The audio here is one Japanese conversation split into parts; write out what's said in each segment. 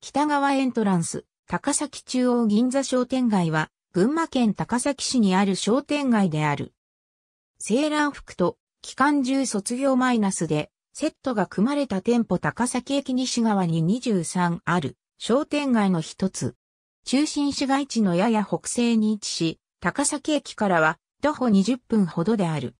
北側エントランス、高崎中央銀座商店街は、群馬県高崎市にある商店街である。セーラー服と、機関銃卒業マイナスで、セットが組まれた店舗高崎駅西側に23ある商店街の一つ。中心市街地のやや北西に位置し、高崎駅からは徒歩20分ほどである。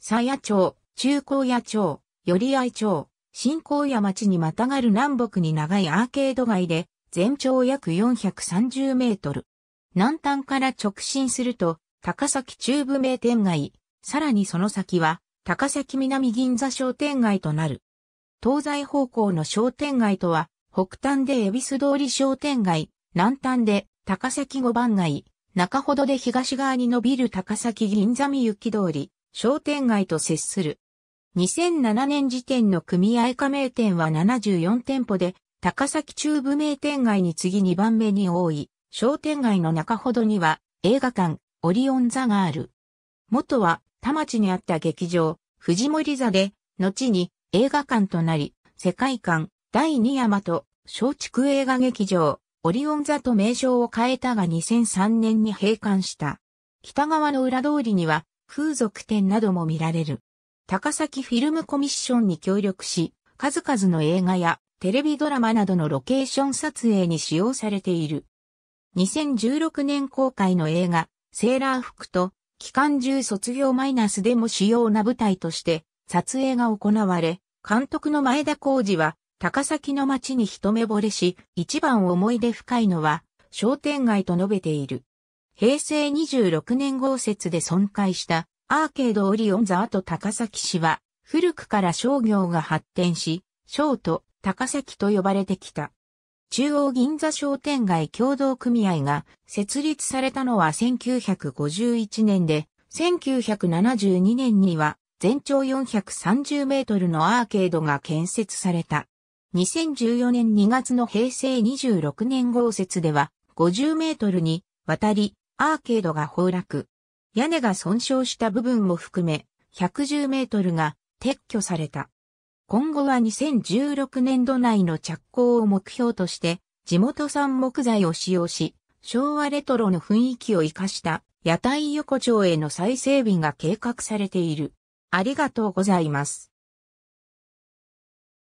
鞘町、中高野町、寄合町、新高野町にまたがる南北に長いアーケード街で、全長約430メートル。南端から直進すると、高崎中部名店街、さらにその先は、高崎南銀座商店街となる。東西方向の商店街とは、北端で恵比寿通り商店街、南端で高崎五番街、中ほどで東側に伸びる高崎銀座みゆき通り、商店街と接する。2007年時点の組合加盟店は74店舗で、高崎中部名店街に次2番目に多い、商店街の中ほどには映画館、オリオン座がある。元は田町にあった劇場、藤森座で、後に映画館となり、世界観、第二山と、松竹映画劇場、オリオン座と名称を変えたが2003年に閉館した。北側の裏通りには、風俗店なども見られる。高崎フィルムコミッションに協力し、数々の映画やテレビドラマなどのロケーション撮影に使用されている。2016年公開の映画、セーラー服と、機関銃卒業マイナスでも主要な舞台として、撮影が行われ、監督の前田浩二は、高崎の街に一目惚れし、一番思い出深いのは、商店街と述べている。平成26年豪雪で損壊したアーケードオリオンザート高崎市は、古くから商業が発展し、ショート高崎と呼ばれてきた。中央銀座商店街共同組合が設立されたのは1951年で、1972年には全長430メートルのアーケードが建設された。2014年2月の平成26年豪雪では50メートルにわたりアーケードが崩落。屋根が損傷した部分も含め、110メートルが撤去された。今後は2016年度内の着工を目標として、地元産木材を使用し、昭和レトロの雰囲気を活かした屋台横丁への再整備が計画されている。ありがとうございます。